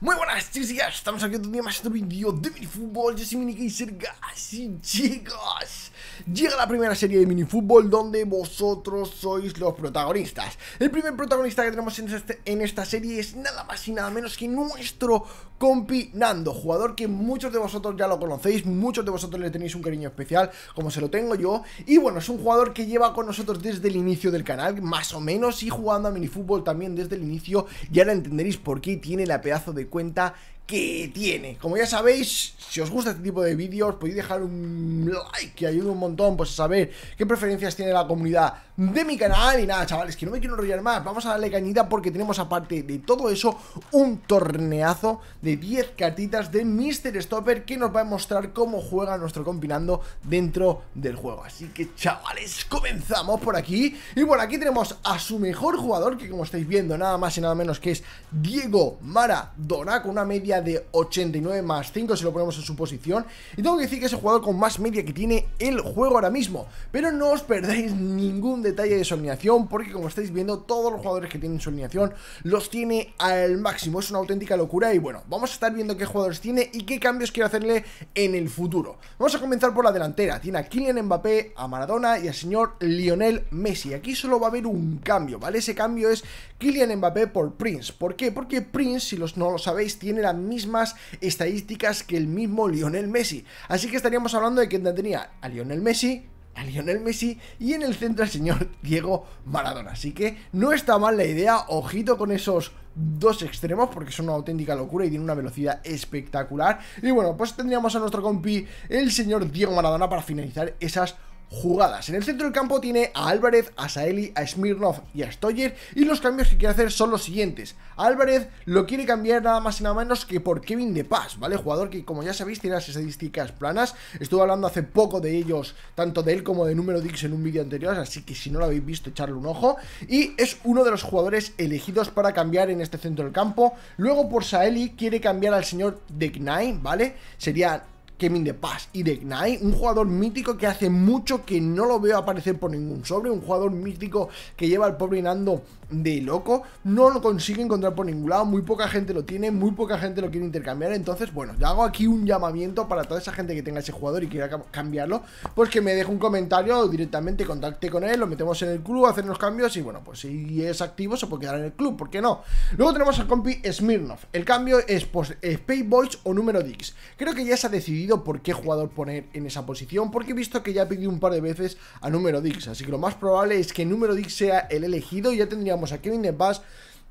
Muy buenas chicos y chicas, estamos aquí otro día más en otro vídeo de mini fútbol, yo soy Mini y y chicos llega la primera serie de minifútbol donde vosotros sois los protagonistas. El primer protagonista que tenemos en, este, en esta serie es nada más y nada menos que nuestro compi Nando, jugador que muchos de vosotros ya lo conocéis, muchos de vosotros le tenéis un cariño especial, como se lo tengo yo. Y bueno, es un jugador que lleva con nosotros desde el inicio del canal, más o menos, y jugando a minifútbol también desde el inicio. ya lo entenderéis por qué tiene la pedazo de cuenta que tiene. Como ya sabéis, si os gusta este tipo de vídeos, podéis dejar un like que ayuda un montón pues, a saber qué preferencias tiene la comunidad de mi canal. Y nada, chavales, que no me quiero enrollar más. Vamos a darle cañita porque tenemos, aparte de todo eso, un torneazo de 10 cartitas de Mr. Stopper que nos va a mostrar cómo juega nuestro combinando dentro del juego. Así que, chavales, comenzamos por aquí. Y bueno aquí tenemos a su mejor jugador, que como estáis viendo, nada más y nada menos que es Diego Maradona, con una media de 89 más 5 si lo ponemos en su posición. Y tengo que decir que es el jugador con más media que tiene el juego ahora mismo. Pero no os perdáis ningún detalle de su alineación porque como estáis viendo todos los jugadores que tienen su alineación los tiene al máximo. Es una auténtica locura y bueno, vamos a estar viendo qué jugadores tiene y qué cambios quiere hacerle en el futuro. Vamos a comenzar por la delantera. Tiene a Kylian Mbappé, a Maradona y al señor Lionel Messi. Aquí solo va a haber un cambio, ¿vale? Ese cambio es Kylian Mbappé por Prince. ¿Por qué? Porque Prince, si los, no lo sabéis, tiene la mismas estadísticas que el mismo Lionel Messi. Así que estaríamos hablando de que tenía a Lionel Messi, a Lionel Messi y en el centro el señor Diego Maradona. Así que no está mal la idea, ojito con esos dos extremos porque son una auténtica locura y tienen una velocidad espectacular. Y bueno, pues tendríamos a nuestro compi el señor Diego Maradona para finalizar esas jugadas. En el centro del campo tiene a Álvarez, a Saeli, a Smirnov y a Stoyer y los cambios que quiere hacer son los siguientes. Álvarez lo quiere cambiar nada más y nada menos que por Kevin De Paz, ¿vale? Jugador que como ya sabéis tiene las estadísticas planas. Estuve hablando hace poco de ellos, tanto de él como de Número Dix en un vídeo anterior, así que si no lo habéis visto echarle un ojo. Y es uno de los jugadores elegidos para cambiar en este centro del campo. Luego por Saeli quiere cambiar al señor Degnay, ¿vale? Sería Kevin De Paz y de Knight, un jugador mítico que hace mucho que no lo veo aparecer por ningún sobre, un jugador mítico que lleva al pobre Nando de loco, no lo consigue encontrar por ningún lado, muy poca gente lo tiene, muy poca gente lo quiere intercambiar, entonces bueno, yo hago aquí un llamamiento para toda esa gente que tenga ese jugador y quiera cambiarlo, pues que me deje un comentario o directamente contacte con él, lo metemos en el club, hacer cambios y bueno, pues si es activo se puede quedar en el club, ¿por qué no? Luego tenemos al compi Smirnov, el cambio es por Space Boys o número Dix, creo que ya se ha decidido por qué jugador poner en esa posición, porque he visto que ya he pedido un par de veces a número Dix, así que lo más probable es que número Dix sea el elegido y ya tendríamos a Kevin Paz,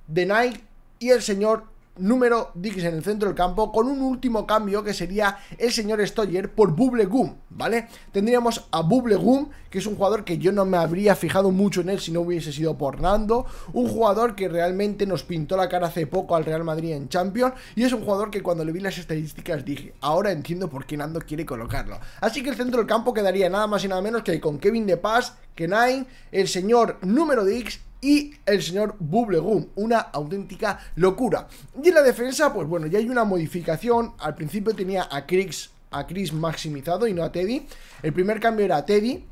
de Knight y el señor número Dix en el centro del campo, con un último cambio que sería el señor Stoyer por Buble Gum, ¿vale? Tendríamos a Buble Gum, que es un jugador que yo no me habría fijado mucho en él si no hubiese sido por Nando, un jugador que realmente nos pintó la cara hace poco al Real Madrid en Champions, y es un jugador que cuando le vi las estadísticas dije, ahora entiendo por qué Nando quiere colocarlo. Así que el centro del campo quedaría nada más y nada menos que con Kevin De Paz, Kenai, el señor número Dix y el señor Bublegum, una auténtica locura. Y en la defensa, pues bueno, ya hay una modificación, al principio tenía a Chris, a Chris maximizado y no a Teddy, el primer cambio era a Teddy,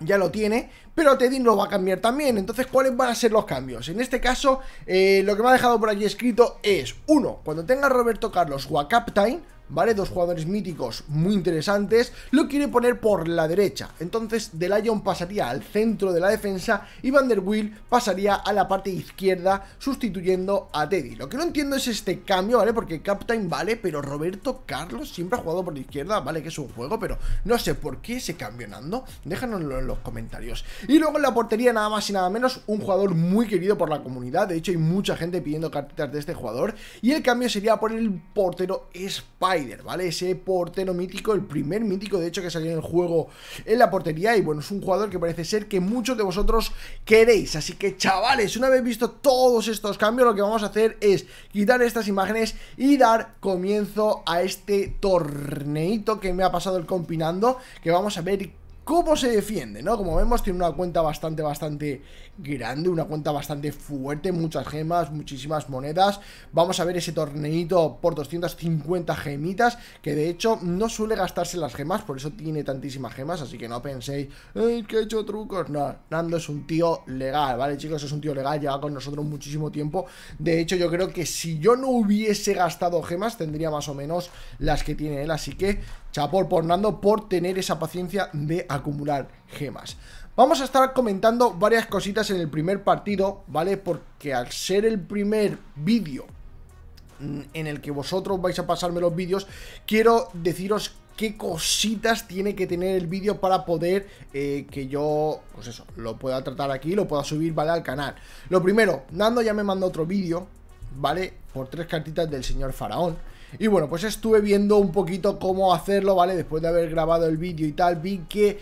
ya lo tiene, pero a Teddy lo va a cambiar también, entonces ¿cuáles van a ser los cambios? En este caso, eh, lo que me ha dejado por aquí escrito es, uno, cuando tenga Roberto Carlos o a Captain, ¿vale? Dos jugadores míticos muy interesantes, lo quiere poner por la derecha. Entonces, Lyon pasaría al centro de la defensa y Van der pasaría a la parte izquierda, sustituyendo a Teddy. Lo que no entiendo es este cambio, ¿vale? Porque Captain vale, pero Roberto Carlos siempre ha jugado por la izquierda, ¿vale? Que es un juego, pero no sé por qué se Nando Déjanoslo en los comentarios. Y luego en la portería, nada más y nada menos, un jugador muy querido por la comunidad. De hecho, hay mucha gente pidiendo cartitas de este jugador. Y el cambio sería por el portero español ¿vale? Ese portero mítico, el primer mítico de hecho que salió en el juego en la portería y bueno, es un jugador que parece ser que muchos de vosotros queréis. Así que chavales, una vez visto todos estos cambios, lo que vamos a hacer es quitar estas imágenes y dar comienzo a este torneito que me ha pasado el compinando, que vamos a ver cómo se defiende, ¿no? Como vemos, tiene una cuenta bastante, bastante grande, una cuenta bastante fuerte, muchas gemas, muchísimas monedas. Vamos a ver ese torneito por 250 gemitas, que de hecho no suele gastarse las gemas, por eso tiene tantísimas gemas, así que no penséis, ¡ay, que he hecho trucos! No, Nando es un tío legal, ¿vale, chicos? Es un tío legal, lleva con nosotros muchísimo tiempo. De hecho, yo creo que si yo no hubiese gastado gemas, tendría más o menos las que tiene él, así que Chapó por pues, Nando por tener esa paciencia de acumular gemas. Vamos a estar comentando varias cositas en el primer partido, ¿vale? Porque al ser el primer vídeo mm, en el que vosotros vais a pasarme los vídeos, quiero deciros qué cositas tiene que tener el vídeo para poder eh, que yo, pues eso, lo pueda tratar aquí, lo pueda subir, ¿vale? Al canal. Lo primero, Nando ya me mandó otro vídeo, ¿vale? Por tres cartitas del señor Faraón y bueno, pues estuve viendo un poquito cómo hacerlo, ¿vale? Después de haber grabado el vídeo y tal, vi que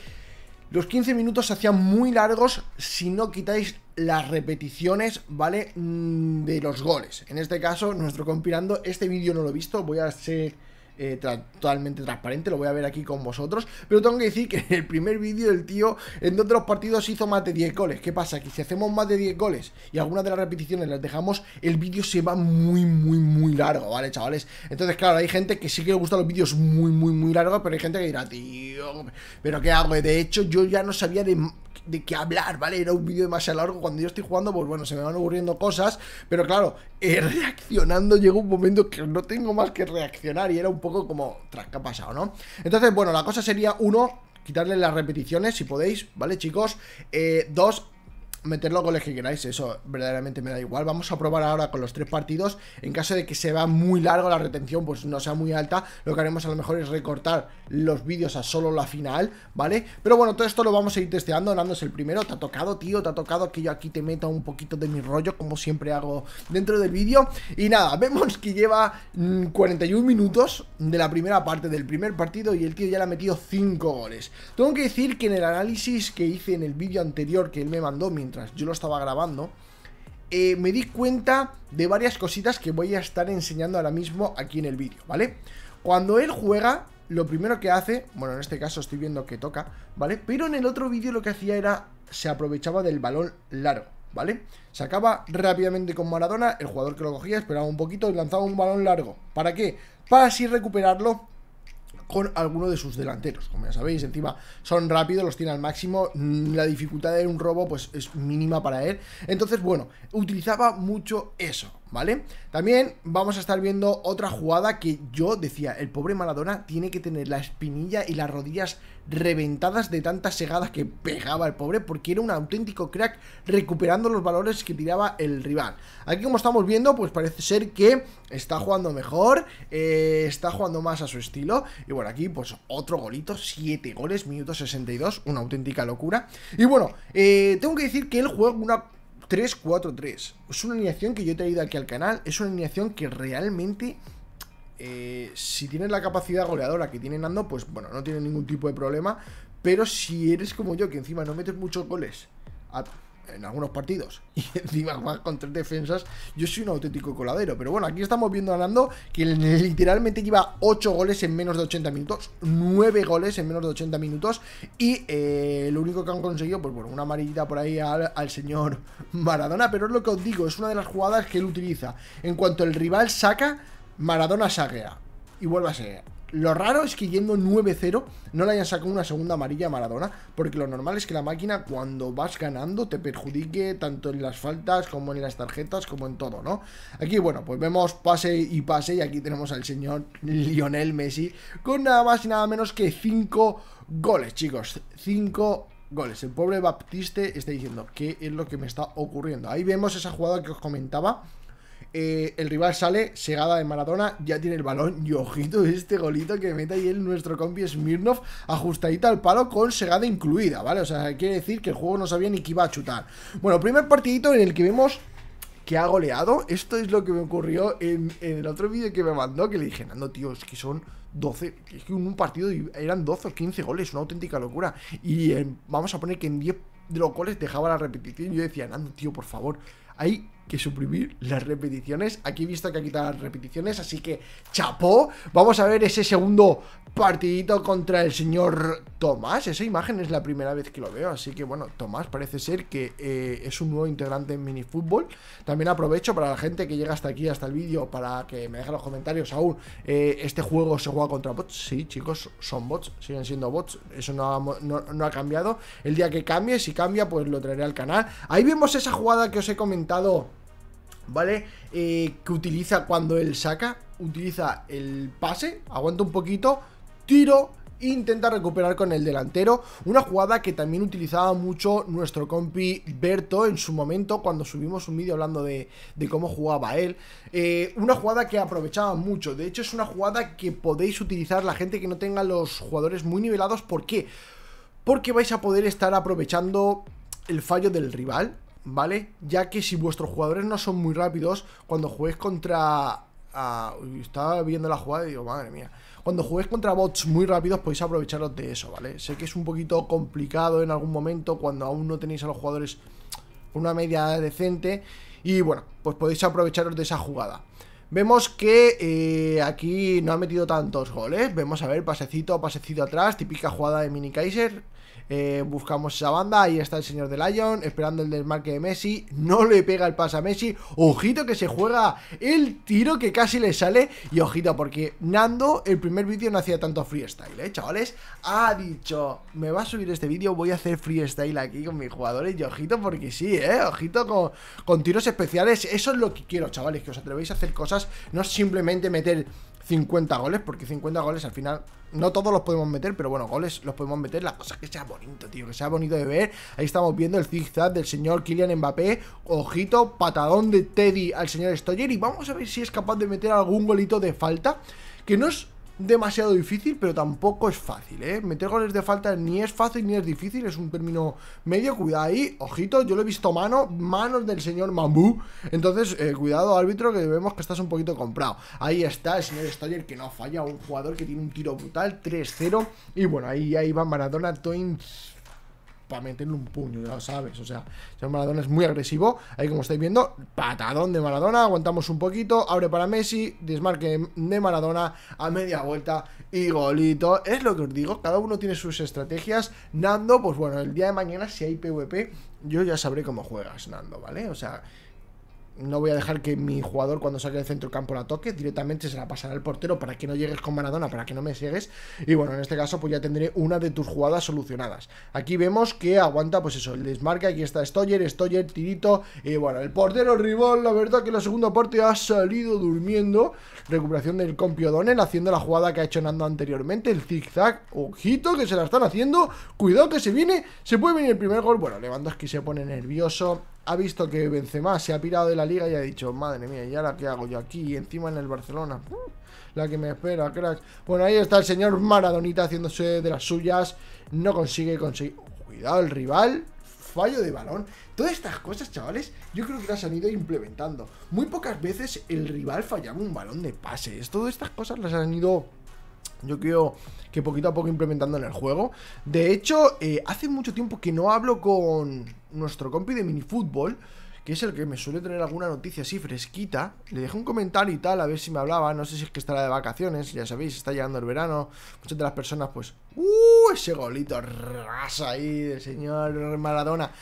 los 15 minutos se hacían muy largos si no quitáis las repeticiones, ¿vale? Mm, de los goles. En este caso, nuestro compilando, este vídeo no lo he visto, voy a hacer eh, totalmente transparente, lo voy a ver aquí con vosotros. Pero tengo que decir que en el primer vídeo el tío en dos de los partidos hizo más de 10 goles. ¿Qué pasa? Que si hacemos más de 10 goles y algunas de las repeticiones las dejamos, el vídeo se va muy, muy, muy largo, ¿vale, chavales? Entonces, claro, hay gente que sí que le gustan los vídeos muy, muy, muy largos, pero hay gente que dirá, tío, ¿pero qué hago? De hecho, yo ya no sabía de qué hablar, ¿vale? Era un vídeo demasiado largo. Cuando yo estoy jugando, pues bueno, se me van ocurriendo cosas. Pero claro, eh, reaccionando llega un momento que no tengo más que reaccionar. Y era un poco como tras que ha pasado, ¿no? Entonces, bueno, la cosa sería, uno, quitarle las repeticiones si podéis, ¿vale, chicos? Eh, dos, meter los goles que queráis, eso verdaderamente me da igual. Vamos a probar ahora con los tres partidos. En caso de que se va muy largo la retención, pues no sea muy alta, lo que haremos a lo mejor es recortar los vídeos a solo la final, ¿vale? Pero bueno, todo esto lo vamos a ir testeando. Nando es el primero, te ha tocado, tío, te ha tocado que yo aquí te meta un poquito de mi rollo, como siempre hago dentro del vídeo. Y nada, vemos que lleva 41 mm, minutos de la primera parte del primer partido y el tío ya le ha metido 5 goles. Tengo que decir que en el análisis que hice en el vídeo anterior que él me mandó, mientras yo lo estaba grabando, eh, me di cuenta de varias cositas que voy a estar enseñando ahora mismo aquí en el vídeo, ¿vale? Cuando él juega, lo primero que hace, bueno, en este caso estoy viendo que toca, ¿vale? Pero en el otro vídeo lo que hacía era, se aprovechaba del balón largo, ¿vale? Sacaba rápidamente con Maradona, el jugador que lo cogía esperaba un poquito y lanzaba un balón largo. ¿Para qué? Para así recuperarlo con alguno de sus delanteros. Como ya sabéis, encima son rápidos, los tiene al máximo, mm, la dificultad de un robo pues es mínima para él. Entonces, bueno, utilizaba mucho eso. ¿vale? También vamos a estar viendo otra jugada que yo decía, el pobre Maradona tiene que tener la espinilla y las rodillas reventadas de tantas segadas que pegaba el pobre porque era un auténtico crack recuperando los valores que tiraba el rival. Aquí como estamos viendo, pues parece ser que está jugando mejor, eh, está jugando más a su estilo y bueno, aquí pues otro golito, 7 goles, minuto 62, una auténtica locura. Y bueno, eh, tengo que decir que él juega una 3-4-3. Es una alineación que yo he traído aquí al canal. Es una alineación que realmente, eh, si tienes la capacidad goleadora que tiene Nando, pues bueno, no tiene ningún tipo de problema. Pero si eres como yo, que encima no metes muchos goles, en algunos partidos y encima con tres defensas, yo soy un auténtico coladero. Pero bueno, aquí estamos viendo a Nando que literalmente lleva 8 goles en menos de 80 minutos, 9 goles en menos de 80 minutos y eh, lo único que han conseguido, pues bueno, una amarillita por ahí al, señor Maradona, pero es lo que os digo, es una de las jugadas que él utiliza. En cuanto el rival saca, Maradona saquea y vuelve a ser lo raro es que yendo 9-0 no le hayan sacado una segunda amarilla a Maradona, porque lo normal es que la máquina cuando vas ganando te perjudique tanto en las faltas como en las tarjetas, como en todo, ¿no? Aquí, bueno, pues vemos pase y pase y aquí tenemos al señor Lionel Messi con nada más y nada menos que 5 goles, chicos. 5 goles. El pobre Baptiste está diciendo, ¿qué es lo que me está ocurriendo? Ahí vemos esa jugada que os comentaba eh, el rival sale, segada de Maradona, ya tiene el balón y ojito este golito que mete ahí el nuestro compi Smirnov ajustadito al palo con segada incluida, ¿vale? O sea, quiere decir que el juego no sabía ni que iba a chutar. Bueno, primer partidito en el que vemos que ha goleado. Esto es lo que me ocurrió en, el otro vídeo que me mandó, que le dije, Nando, tío, es que son 12, es que en un partido eran 12 o 15 goles, una auténtica locura. Y vamos a poner que en 10 de los goles dejaba la repetición. Y Yo decía, Nando, tío, por favor, hay que suprimir las repeticiones. Aquí he visto que ha quitado las repeticiones, así que chapó. Vamos a ver ese segundo partidito contra el señor Tomás. Esa imagen es la primera vez que lo veo, así que bueno, Tomás parece ser que eh, es un nuevo integrante en minifútbol. También aprovecho para la gente que llega hasta aquí, hasta el vídeo, para que me deje los comentarios aún. Eh, ¿Este juego se juega contra bots? Sí, chicos, son bots, siguen siendo bots. Eso no ha cambiado. El día que cambie, si cambia, pues lo traeré al canal. Ahí vemos esa jugada que os he comentado ¿vale? Eh, que utiliza cuando él saca, utiliza el pase, aguanta un poquito, tiro, intenta recuperar con el delantero. Una jugada que también utilizaba mucho nuestro compi Berto en su momento cuando subimos un vídeo hablando de, cómo jugaba él. Eh, una jugada que aprovechaba mucho. De hecho, es una jugada que podéis utilizar la gente que no tenga los jugadores muy nivelados. ¿Por qué? Porque vais a poder estar aprovechando el fallo del rival ¿vale? Ya que si vuestros jugadores no son muy rápidos, cuando juguéis contra... Ah, estaba viendo la jugada y digo, madre mía. Cuando juguéis contra bots muy rápidos podéis aprovecharos de eso, ¿vale? Sé que es un poquito complicado en algún momento cuando aún no tenéis a los jugadores una media decente. Y bueno, pues podéis aprovecharos de esa jugada. Vemos que eh, aquí no ha metido tantos goles. Vemos, a ver, pasecito, pasecito atrás. Típica jugada de Mini Kaiser. Eh, buscamos esa banda, ahí está el señor de Lyon, esperando el desmarque de Messi, no le pega el pase a Messi, ojito que se juega el tiro que casi le sale y ojito porque Nando el primer vídeo no hacía tanto freestyle, ¿eh, chavales? Ha dicho, me va a subir este vídeo, voy a hacer freestyle aquí con mis jugadores y ojito porque sí, ¿eh? Ojito con, con tiros especiales, eso es lo que quiero, chavales, que os atrevéis a hacer cosas, no simplemente meter 50 goles, porque 50 goles al final no todos los podemos meter, pero bueno, goles los podemos meter. La cosa es que sea bonito, tío, que sea bonito de ver. Ahí estamos viendo el zigzag del señor Kylian Mbappé. Ojito, patadón de Teddy al señor Stoyer. Y vamos a ver si es capaz de meter algún golito de falta. Que no es demasiado difícil, pero tampoco es fácil, ¿eh? Meter goles de falta ni es fácil ni es difícil, es un término medio, cuidado ahí, ojito, yo lo he visto mano, manos del señor Mambú, entonces eh, cuidado árbitro que vemos que estás un poquito comprado. Ahí está el señor Stoyer que no falla, un jugador que tiene un tiro brutal, 3-0, y bueno, ahí, ahí va Maradona, Toins para meterle un puño, ya lo sabes. O sea, Maradona es muy agresivo. Ahí como estáis viendo, patadón de Maradona. Aguantamos un poquito. Abre para Messi. Desmarque de Maradona a media vuelta. Y golito. Es lo que os digo. Cada uno tiene sus estrategias. Nando, pues bueno, el día de mañana si hay PvP, yo ya sabré cómo juegas, Nando, ¿vale? O sea, no voy a dejar que mi jugador cuando saque del centro campo la toque, directamente se la pasará al portero para que no llegues con Maradona, para que no me sigues. Y bueno, en este caso pues ya tendré una de tus jugadas solucionadas. Aquí vemos que aguanta pues eso, el desmarque, aquí está Stoyer, Stoyer, tirito, y bueno, el portero rival, la verdad que la segunda parte ha salido durmiendo. Recuperación del Compiodonel haciendo la jugada que ha hecho Nando anteriormente, el zigzag, ojito que se la están haciendo, cuidado que se viene, se puede venir el primer gol, bueno, que se pone nervioso ha visto que Benzema se ha pirado de la liga y ha dicho, madre mía, ¿y ahora qué hago yo aquí? Y encima en el Barcelona. La que me espera, crack. Bueno, ahí está el señor Maradonita haciéndose de las suyas. No consigue conseguir... Cuidado, el rival. Fallo de balón. Todas estas cosas, chavales, yo creo que las han ido implementando. Muy pocas veces el rival fallaba un balón de pases. Todas estas cosas las han ido yo creo que poquito a poco implementando en el juego. De hecho, eh, hace mucho tiempo que no hablo con nuestro compi de minifútbol, que es el que me suele tener alguna noticia así fresquita. Le dejé un comentario y tal, a ver si me hablaba. No sé si es que estará de vacaciones, ya sabéis, está llegando el verano. Muchas de las personas, pues, ¡uh! Ese golito rasa ahí del señor Maradona.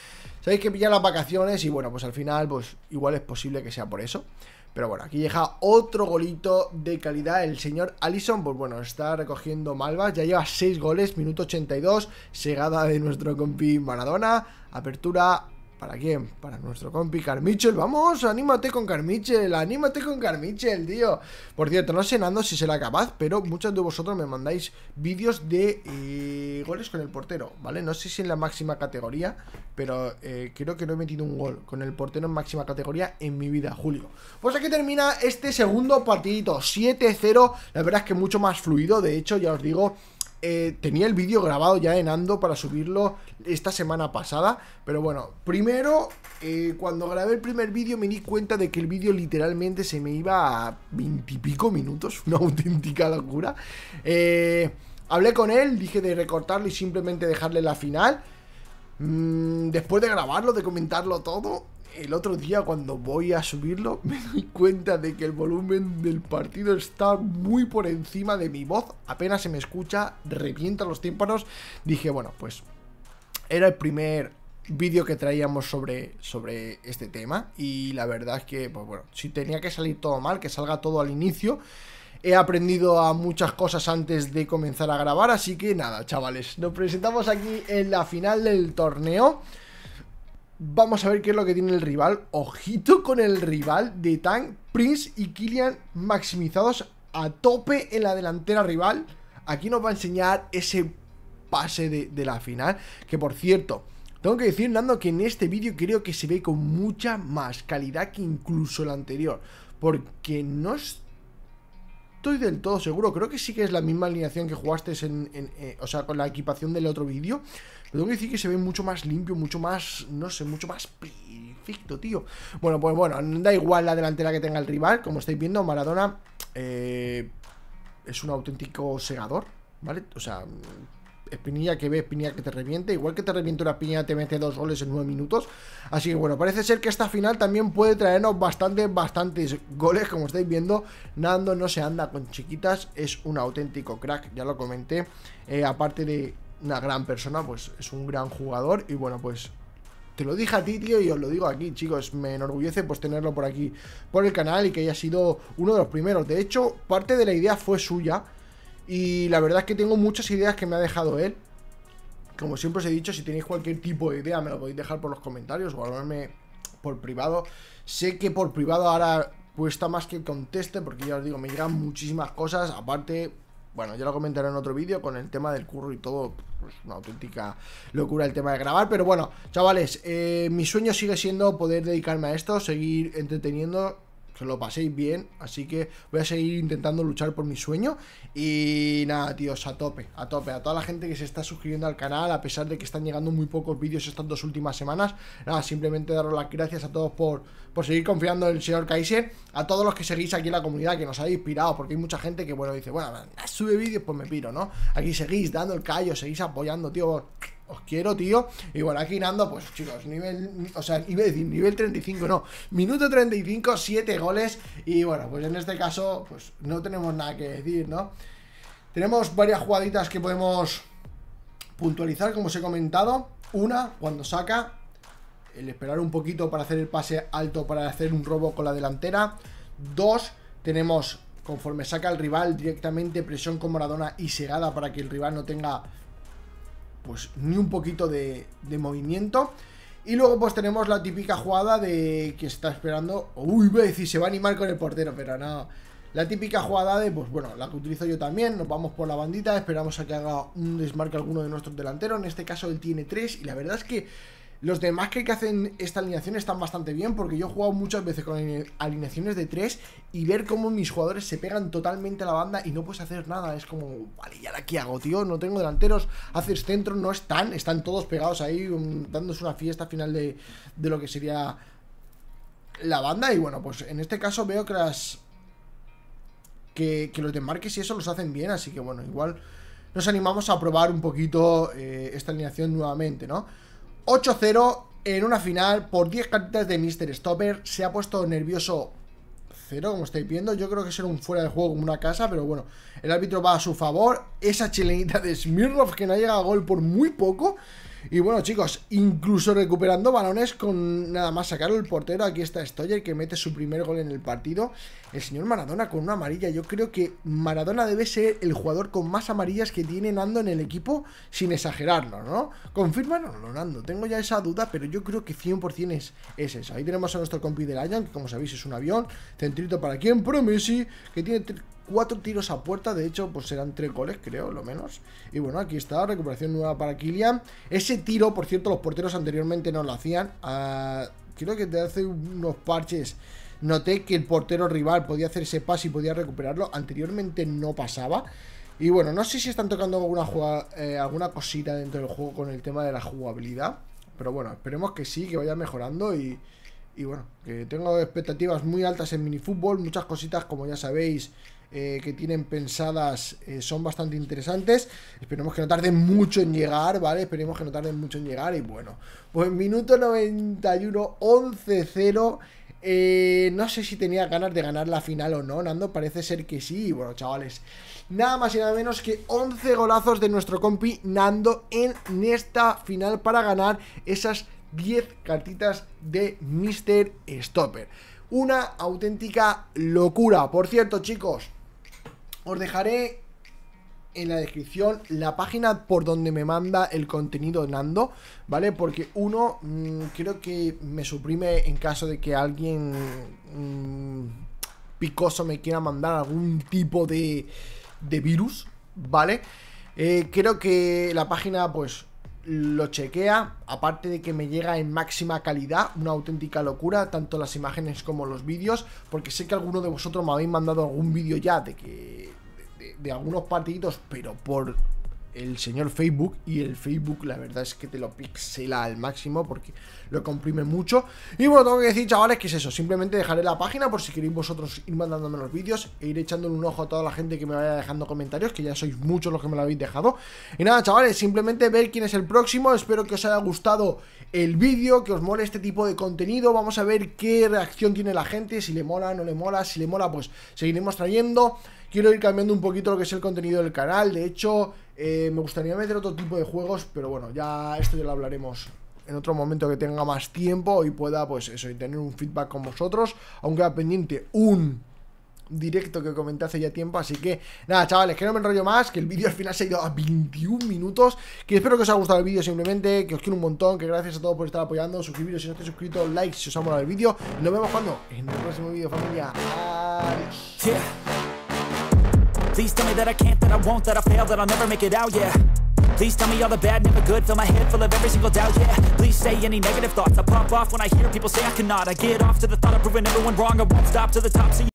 Sabéis que pillan las vacaciones y bueno, pues al final, pues igual es posible que sea por eso. Pero bueno, aquí llega otro golito de calidad. El señor Allison, pues bueno, está recogiendo malvas. Ya lleva 6 goles, minuto 82. Segada de nuestro compi Maradona. Apertura ¿Para quién? Para nuestro compi Carmichel. Vamos, anímate con Carmichel, anímate con Carmichel, tío. Por cierto, no sé Nando si será capaz, pero muchos de vosotros me mandáis vídeos de eh, goles con el portero, ¿vale? No sé si en la máxima categoría, pero eh, creo que no he metido un gol con el portero en máxima categoría en mi vida, Julio. Pues aquí termina este segundo partidito, 7-0. La verdad es que mucho más fluido, de hecho, ya os digo... Eh, tenía el vídeo grabado ya en Ando para subirlo esta semana pasada. Pero bueno, primero, eh, cuando grabé el primer vídeo me di cuenta de que el vídeo literalmente se me iba a veintipico minutos. Una auténtica locura. Eh, hablé con él, dije de recortarlo y simplemente dejarle la final. Mm, después de grabarlo, de comentarlo todo, el otro día cuando voy a subirlo me doy cuenta de que el volumen del partido está muy por encima de mi voz, apenas se me escucha, revienta los tímpanos. Dije, bueno, pues era el primer vídeo que traíamos sobre, sobre este tema y la verdad es que, pues bueno, si tenía que salir todo mal, que salga todo al inicio. He aprendido a muchas cosas antes de comenzar a grabar, así que nada, chavales, nos presentamos aquí en la final del torneo. Vamos a ver qué es lo que tiene el rival. Ojito con el rival de Tank, Prince y Killian maximizados a tope en la delantera rival. Aquí nos va a enseñar ese pase de, la final. Que por cierto, tengo que decir, Nando, que en este vídeo creo que se ve con mucha más calidad que incluso el anterior. Porque no es estoy del todo seguro. Creo que sí que es la misma alineación que jugaste en, eh, o sea, con la equipación del otro vídeo. Pero tengo que decir que se ve mucho más limpio, mucho más, no sé, mucho más perfecto, tío. Bueno, pues bueno, da igual la delantera que tenga el rival. Como estáis viendo, Maradona eh, es un auténtico segador, ¿vale? O sea, espinilla que ve, espinilla que te reviente. Igual que te reviente una piña, te mete dos goles en nueve minutos. Así que bueno, parece ser que esta final también puede traernos bastantes, bastantes goles. Como estáis viendo, Nando no se anda con chiquitas. Es un auténtico crack, ya lo comenté. Eh, aparte de una gran persona, pues es un gran jugador. Y bueno, pues te lo dije a ti, tío, y os lo digo aquí, chicos. Me enorgullece pues tenerlo por aquí, por el canal y que haya sido uno de los primeros. De hecho, parte de la idea fue suya. Y la verdad es que tengo muchas ideas que me ha dejado él. Como siempre os he dicho, si tenéis cualquier tipo de idea, me lo podéis dejar por los comentarios o hablarme por privado. Sé que por privado ahora cuesta más que conteste, porque ya os digo, me llegan muchísimas cosas. Aparte, bueno, ya lo comentaré en otro vídeo con el tema del curro y todo. Pues una auténtica locura el tema de grabar. Pero bueno, chavales, eh, mi sueño sigue siendo poder dedicarme a esto, seguir entreteniendo lo paséis bien. Así que voy a seguir intentando luchar por mi sueño. Y nada, tíos, a tope, a tope. A toda la gente que se está suscribiendo al canal, a pesar de que están llegando muy pocos vídeos estas dos últimas semanas. Nada, simplemente daros las gracias a todos por, seguir confiando en el señor Kaiser. A todos los que seguís aquí en la comunidad, que nos ha inspirado, porque hay mucha gente que, bueno, dice, bueno, sube vídeos, pues me piro, ¿no? Aquí seguís dando el callo, seguís apoyando, tío os quiero, tío. Y bueno, aquí Nando, pues chicos, nivel, o sea, iba a decir nivel 35, no, minuto 35, 7 goles. Y bueno, pues en este caso, pues no tenemos nada que decir, ¿no? Tenemos varias jugaditas que podemos puntualizar, como os he comentado. Una, cuando saca, el esperar un poquito para hacer el pase alto, para hacer un robo con la delantera. Dos, tenemos, conforme saca el rival, directamente presión con moradona y segada para que el rival no tenga pues ni un poquito de, movimiento. Y luego pues tenemos la típica jugada de que está esperando... Uy, voy si se va a animar con el portero, pero no. La típica jugada de, pues bueno, la que utilizo yo también, nos vamos por la bandita, esperamos a que haga un desmarque alguno de nuestros delanteros, en este caso él tiene tres y la verdad es que los demás que, hacen esta alineación están bastante bien porque yo he jugado muchas veces con alineaciones de 3 y ver cómo mis jugadores se pegan totalmente a la banda y no puedes hacer nada. Es como, vale, ¿y ahora qué hago, tío? No tengo delanteros, haces centro, no están, están todos pegados ahí um, dándose una fiesta final de, lo que sería la banda. Y bueno, pues en este caso veo que las... Que, los desmarques y eso los hacen bien, así que bueno, igual nos animamos a probar un poquito eh, esta alineación nuevamente, ¿no? 8-0 en una final por 10 cartitas de Mr. Stopper. Se ha puesto nervioso cero como estáis viendo. Yo creo que será un fuera de juego como una casa, pero bueno. El árbitro va a su favor. Esa chilenita de Smirnov que no ha llegado a gol por muy poco. Y bueno, chicos, incluso recuperando balones con nada más sacar el portero. Aquí está Stoyer que mete su primer gol en el partido. El señor Maradona con una amarilla. Yo creo que Maradona debe ser el jugador con más amarillas que tiene Nando en el equipo, sin exagerarlo, ¿no? no, Nando. Tengo ya esa duda, pero yo creo que 100% es, es eso. Ahí tenemos a nuestro compi del Lion, que como sabéis es un avión. Centrito para quien, Promesi, que tiene cuatro tiros a puerta, de hecho, pues serán tres goles, creo, lo menos. Y bueno, aquí está, recuperación nueva para Kylian. Ese tiro, por cierto, los porteros anteriormente no lo hacían. Ah, creo que te hace unos parches noté que el portero rival podía hacer ese pase y podía recuperarlo. Anteriormente no pasaba. Y bueno, no sé si están tocando alguna, eh, alguna cosita dentro del juego con el tema de la jugabilidad. Pero bueno, esperemos que sí, que vaya mejorando y, y bueno, que tengo expectativas muy altas en minifútbol, muchas cositas como ya sabéis eh, que tienen pensadas eh, son bastante interesantes. Esperemos que no tarden mucho en llegar, ¿vale? Esperemos que no tarden mucho en llegar. Y bueno, pues minuto 91, 11-0. Eh, no sé si tenía ganas de ganar la final o no, Nando. Parece ser que sí. bueno, chavales, nada más y nada menos que 11 golazos de nuestro compi Nando en esta final para ganar esas 10 cartitas de Mr. Stopper. Una auténtica locura. Por cierto, chicos, os dejaré en la descripción la página por donde me manda el contenido Nando, ¿vale? Porque uno mm, creo que me suprime en caso de que alguien mm, picoso me quiera mandar algún tipo de, virus, ¿vale? Eh, creo que la página pues lo chequea, aparte de que me llega en máxima calidad, una auténtica locura, tanto las imágenes como los vídeos, porque sé que alguno de vosotros me habéis mandado algún vídeo ya de que de, algunos partiditos, pero por el señor Facebook y el Facebook la verdad es que te lo pixela al máximo porque lo comprime mucho y bueno, tengo que decir chavales que es eso, simplemente dejaré la página por si queréis vosotros ir mandándome los vídeos e ir echándole un ojo a toda la gente que me vaya dejando comentarios que ya sois muchos los que me lo habéis dejado y nada chavales, simplemente ver quién es el próximo espero que os haya gustado el vídeo que os mole este tipo de contenido vamos a ver qué reacción tiene la gente si le mola, no le mola, si le mola pues seguiremos trayendo quiero ir cambiando un poquito lo que es el contenido del canal, de hecho eh, me gustaría meter otro tipo de juegos, pero bueno, ya esto ya lo hablaremos en otro momento que tenga más tiempo y pueda, pues eso, y tener un feedback con vosotros. Aunque va pendiente un directo que comenté hace ya tiempo, así que nada, chavales, que no me enrollo más, que el vídeo al final se ha ido a 21 minutos, que espero que os haya gustado el vídeo simplemente, que os quiero un montón, que gracias a todos por estar apoyando, suscribiros si no estáis suscritos, like si os ha molado el vídeo, nos vemos cuando en el próximo vídeo familia, adiós. Please tell me that I can't, that I won't, that I fail, that I'll never make it out, yeah Please tell me all the bad, never good Fill my head full of every single doubt, yeah Please say any negative thoughts I pop off when I hear people say I cannot I get off to the thought of proving everyone wrong I won't stop to the top, so